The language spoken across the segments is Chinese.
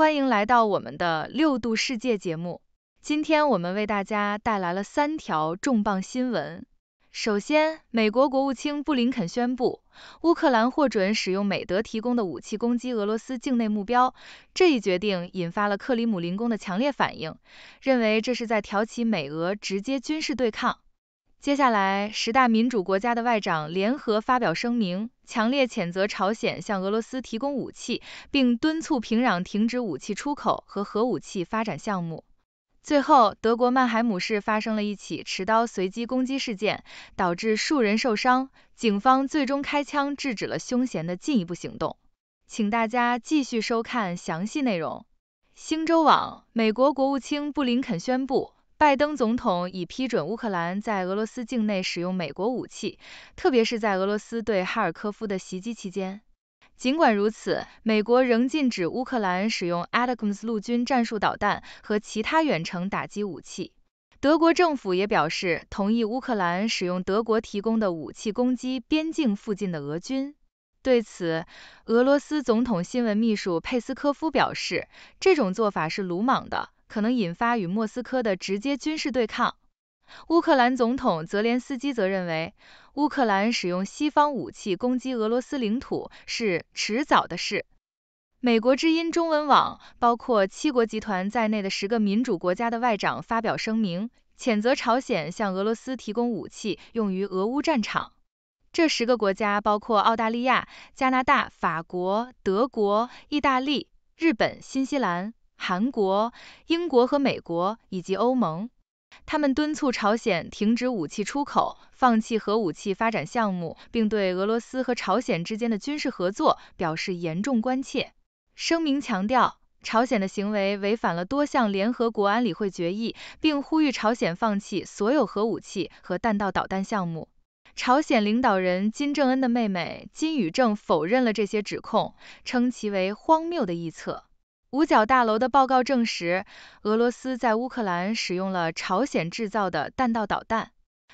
欢迎来到我们的六度世界节目。今天我们为大家带来了三条重磅新闻。首先，美国国务卿布林肯宣布，乌克兰获准使用美德提供的武器攻击俄罗斯境内目标。这一决定引发了克里姆林宫的强烈反应，认为这是在挑起美俄直接军事对抗。接下来，十大民主国家的外长联合发表声明。强烈谴责朝鲜向俄罗斯提供武器，并敦促平壤停止武器出口和核武器发展项目。最后，德国曼海姆市发生了一起持刀随机攻击事件，导致数人受伤，警方最终开枪制止了凶嫌的进一步行动。请大家继续收看详细内容。星洲网，美国国务卿布林肯宣布。拜登总统已批准乌克兰在俄罗斯境内使用美国武器，特别是在俄罗斯对哈尔科夫的袭击期间。尽管如此，美国仍禁止乌克兰使用 a d a u m s 陆军战术导弹和其他远程打击武器。德国政府也表示同意乌克兰使用德国提供的武器攻击边境附近的俄军。对此，俄罗斯总统新闻秘书佩斯科夫表示，这种做法是鲁莽的。可能引发与莫斯科的直接军事对抗。乌克兰总统泽连斯基则认为，乌克兰使用西方武器攻击俄罗斯领土是迟早的事。美国之音中文网包括七国集团在内的十个民主国家的外长发表声明，谴责朝鲜向俄罗斯提供武器用于俄乌战场。这十个国家包括澳大利亚、加拿大、法国、德国、意大利、日本、新西兰。韩国、英国和美国以及欧盟，他们敦促朝鲜停止武器出口，放弃核武器发展项目，并对俄罗斯和朝鲜之间的军事合作表示严重关切。声明强调，朝鲜的行为违反了多项联合国安理会决议，并呼吁朝鲜放弃所有核武器和弹道导弹项目。朝鲜领导人金正恩的妹妹金宇正否认了这些指控，称其为荒谬的臆测。五角大楼的报告证实，俄罗斯在乌克兰使用了朝鲜制造的弹道导弹。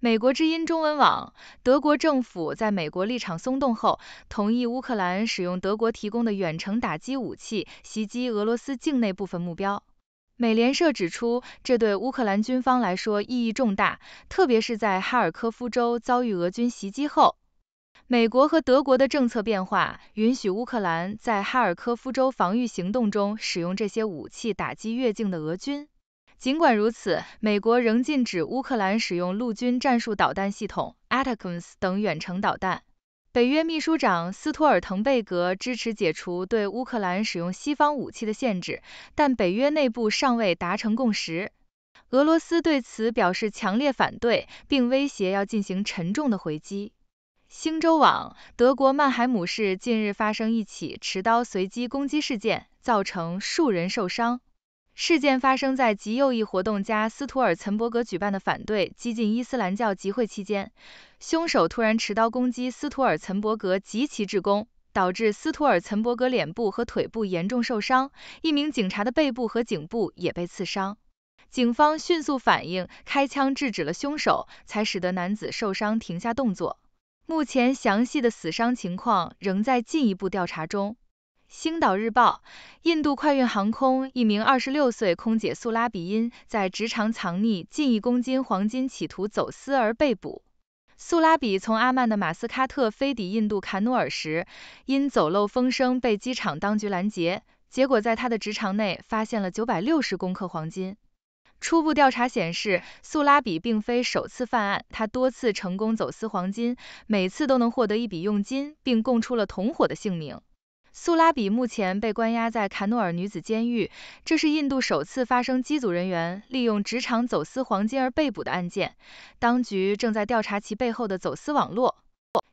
美国之音中文网，德国政府在美国立场松动后，同意乌克兰使用德国提供的远程打击武器袭击俄罗斯境内部分目标。美联社指出，这对乌克兰军方来说意义重大，特别是在哈尔科夫州遭遇俄军袭击后。美国和德国的政策变化，允许乌克兰在哈尔科夫州防御行动中使用这些武器打击越境的俄军。尽管如此，美国仍禁止乌克兰使用陆军战术导弹系统 a t a k o s 等远程导弹。北约秘书长斯托尔滕贝格支持解除对乌克兰使用西方武器的限制，但北约内部尚未达成共识。俄罗斯对此表示强烈反对，并威胁要进行沉重的回击。星洲网，德国曼海姆市近日发生一起持刀随机攻击事件，造成数人受伤。事件发生在极右翼活动家斯图尔岑伯格举办的反对激进伊斯兰教集会期间，凶手突然持刀攻击斯图尔岑伯格及其职工，导致斯图尔岑伯格脸部和腿部严重受伤，一名警察的背部和颈部也被刺伤。警方迅速反应，开枪制止了凶手，才使得男子受伤停下动作。目前详细的死伤情况仍在进一步调查中。星岛日报，印度快运航空一名二十六岁空姐苏拉比因在职场藏匿近一公斤黄金，企图走私而被捕。苏拉比从阿曼的马斯喀特飞抵印度坎努尔时，因走漏风声被机场当局拦截，结果在他的直肠内发现了九百六十公克黄金。初步调查显示，苏拉比并非首次犯案，他多次成功走私黄金，每次都能获得一笔佣金，并供出了同伙的姓名。苏拉比目前被关押在坎诺尔女子监狱，这是印度首次发生机组人员利用职场走私黄金而被捕的案件，当局正在调查其背后的走私网络。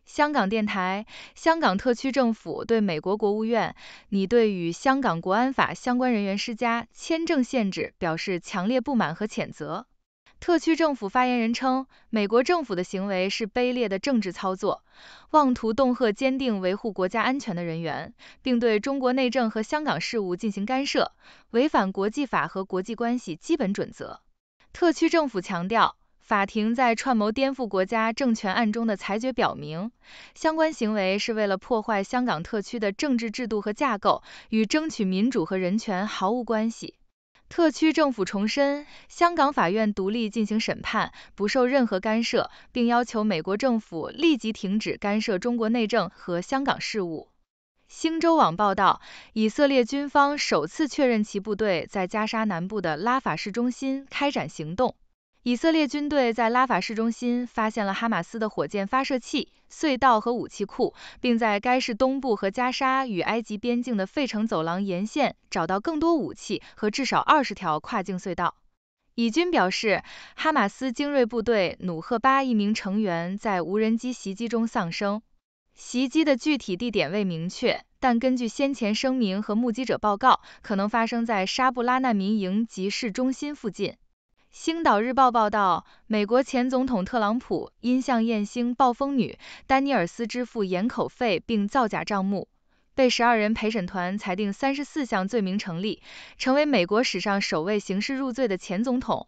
香港电台，香港特区政府对美国国务院拟对与香港国安法相关人员施加签证限制表示强烈不满和谴责。特区政府发言人称，美国政府的行为是卑劣的政治操作，妄图恫吓坚定维护国家安全的人员，并对中国内政和香港事务进行干涉，违反国际法和国际关系基本准则。特区政府强调。法庭在串谋颠覆国家政权案中的裁决表明，相关行为是为了破坏香港特区的政治制度和架构，与争取民主和人权毫无关系。特区政府重申，香港法院独立进行审判，不受任何干涉，并要求美国政府立即停止干涉中国内政和香港事务。星洲网报道，以色列军方首次确认其部队在加沙南部的拉法市中心开展行动。以色列军队在拉法市中心发现了哈马斯的火箭发射器、隧道和武器库，并在该市东部和加沙与埃及边境的费城走廊沿线找到更多武器和至少二十条跨境隧道。以军表示，哈马斯精锐部队努赫巴一名成员在无人机袭击中丧生，袭击的具体地点未明确，但根据先前声明和目击者报告，可能发生在沙布拉难民营及市中心附近。《星岛日报》报道，美国前总统特朗普因向艳星“暴风女”丹尼尔斯支付掩口费并造假账目，被十二人陪审团裁定三十四项罪名成立，成为美国史上首位刑事入罪的前总统。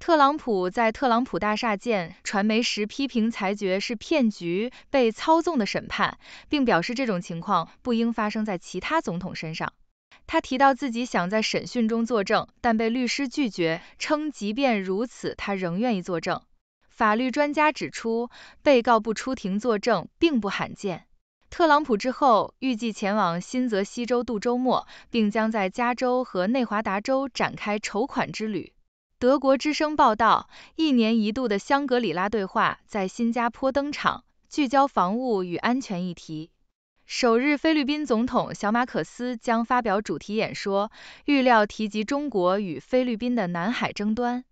特朗普在特朗普大厦见传媒时批评裁决是骗局、被操纵的审判，并表示这种情况不应发生在其他总统身上。他提到自己想在审讯中作证，但被律师拒绝，称即便如此，他仍愿意作证。法律专家指出，被告不出庭作证并不罕见。特朗普之后预计前往新泽西州度周末，并将在加州和内华达州展开筹款之旅。德国之声报道，一年一度的香格里拉对话在新加坡登场，聚焦防务与安全议题。首日，菲律宾总统小马可斯将发表主题演说，预料提及中国与菲律宾的南海争端。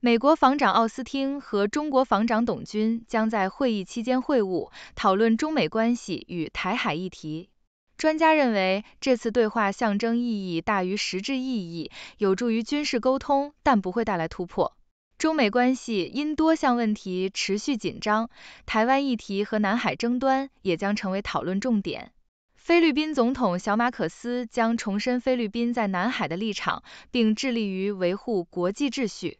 美国防长奥斯汀和中国防长董军将在会议期间会晤，讨论中美关系与台海议题。专家认为，这次对话象征意义大于实质意义，有助于军事沟通，但不会带来突破。中美关系因多项问题持续紧张，台湾议题和南海争端也将成为讨论重点。菲律宾总统小马可斯将重申菲律宾在南海的立场，并致力于维护国际秩序。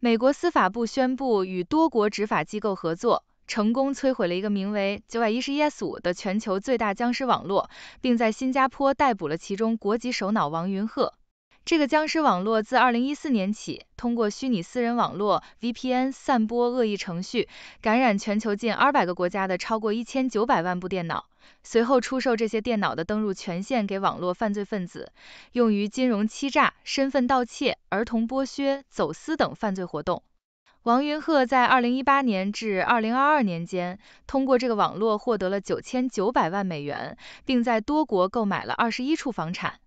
美国司法部宣布与多国执法机构合作，成功摧毁了一个名为9 1 e s 5的全球最大僵尸网络，并在新加坡逮捕了其中国籍首脑王云鹤。这个僵尸网络自2014年起，通过虚拟私人网络 （VPN） 散播恶意程序，感染全球近200个国家的超过1900万部电脑，随后出售这些电脑的登录权限给网络犯罪分子，用于金融欺诈、身份盗窃、儿童剥削、走私等犯罪活动。王云鹤在2018年至2022年间，通过这个网络获得了9900万美元，并在多国购买了21处房产。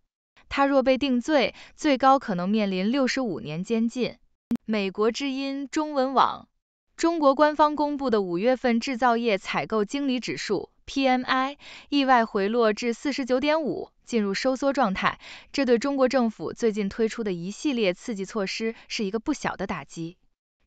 他若被定罪，最高可能面临六十五年监禁。美国之音中文网，中国官方公布的五月份制造业采购经理指数 （PMI） 意外回落至四十九点五，进入收缩状态，这对中国政府最近推出的一系列刺激措施是一个不小的打击。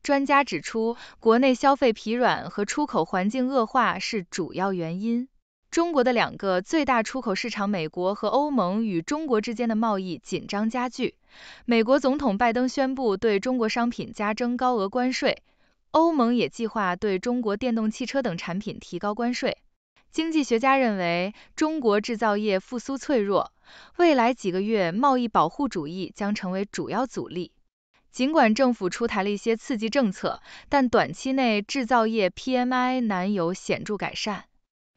专家指出，国内消费疲软和出口环境恶化是主要原因。中国的两个最大出口市场美国和欧盟与中国之间的贸易紧张加剧。美国总统拜登宣布对中国商品加征高额关税，欧盟也计划对中国电动汽车等产品提高关税。经济学家认为，中国制造业复苏脆弱，未来几个月贸易保护主义将成为主要阻力。尽管政府出台了一些刺激政策，但短期内制造业 PMI 难有显著改善。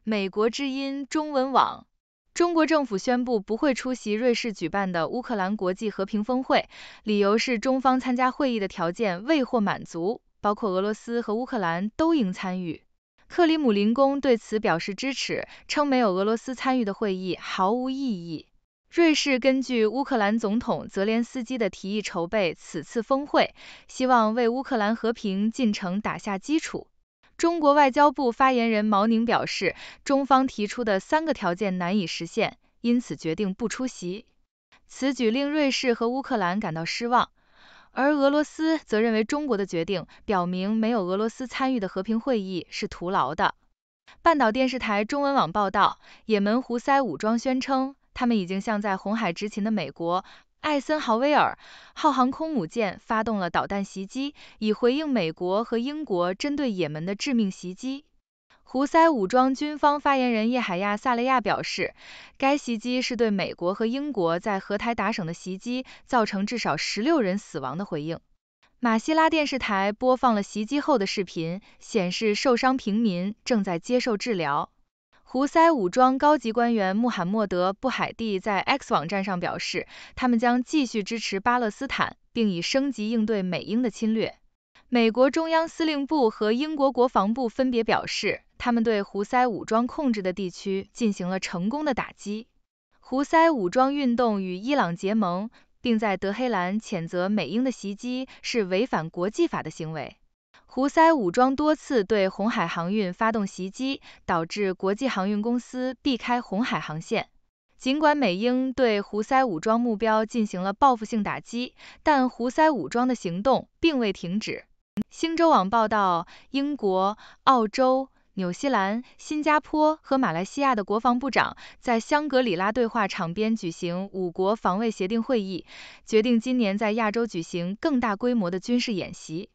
美国之音中文网：中国政府宣布不会出席瑞士举办的乌克兰国际和平峰会，理由是中方参加会议的条件未获满足，包括俄罗斯和乌克兰都应参与。克里姆林宫对此表示支持，称没有俄罗斯参与的会议毫无意义。瑞士根据乌克兰总统泽连斯基的提议筹备此次峰会，希望为乌克兰和平进程打下基础。中国外交部发言人毛宁表示，中方提出的三个条件难以实现，因此决定不出席。此举令瑞士和乌克兰感到失望，而俄罗斯则认为中国的决定表明，没有俄罗斯参与的和平会议是徒劳的。半岛电视台中文网报道，也门胡塞武装宣称，他们已经向在红海执勤的美国。艾森豪威尔号航空母舰发动了导弹袭击，以回应美国和英国针对也门的致命袭击。胡塞武装军方发言人叶海亚·萨雷亚表示，该袭击是对美国和英国在荷台达省的袭击造成至少十六人死亡的回应。马希拉电视台播放了袭击后的视频，显示受伤平民正在接受治疗。胡塞武装高级官员穆罕默德·布海蒂在 X 网站上表示，他们将继续支持巴勒斯坦，并以升级应对美英的侵略。美国中央司令部和英国国防部分别表示，他们对胡塞武装控制的地区进行了成功的打击。胡塞武装运动与伊朗结盟，并在德黑兰谴责美英的袭击是违反国际法的行为。胡塞武装多次对红海航运发动袭击，导致国际航运公司避开红海航线。尽管美英对胡塞武装目标进行了报复性打击，但胡塞武装的行动并未停止。星洲网报道，英国、澳洲、纽西兰、新加坡和马来西亚的国防部长在香格里拉对话场边举行五国防卫协定会议，决定今年在亚洲举行更大规模的军事演习。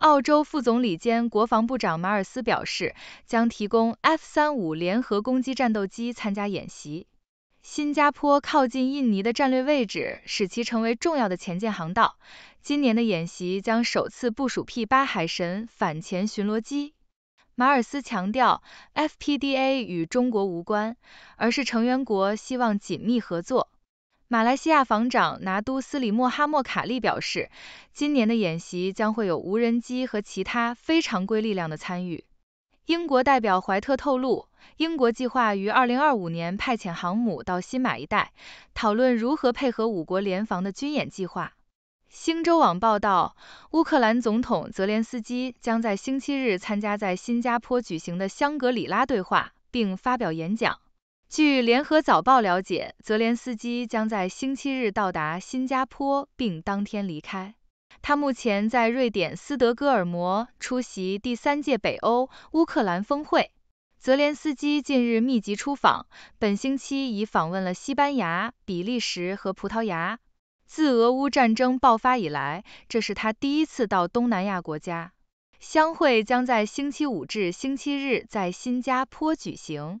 澳洲副总理兼国防部长马尔斯表示，将提供 F-35 联合攻击战斗机参加演习。新加坡靠近印尼的战略位置，使其成为重要的前舰航道。今年的演习将首次部署 P-8 海神反潜巡逻机。马尔斯强调，FPDA 与中国无关，而是成员国希望紧密合作。马来西亚防长拿督斯里莫哈莫卡利表示，今年的演习将会有无人机和其他非常规力量的参与。英国代表怀特透露，英国计划于2025年派遣航母到新马一带，讨论如何配合五国联防的军演计划。星洲网报道，乌克兰总统泽连斯基将在星期日参加在新加坡举行的香格里拉对话，并发表演讲。据《联合早报》了解，泽连斯基将在星期日到达新加坡，并当天离开。他目前在瑞典斯德哥尔摩出席第三届北欧乌克兰峰会。泽连斯基近日密集出访，本星期已访问了西班牙、比利时和葡萄牙。自俄乌战争爆发以来，这是他第一次到东南亚国家。相会将在星期五至星期日在新加坡举行。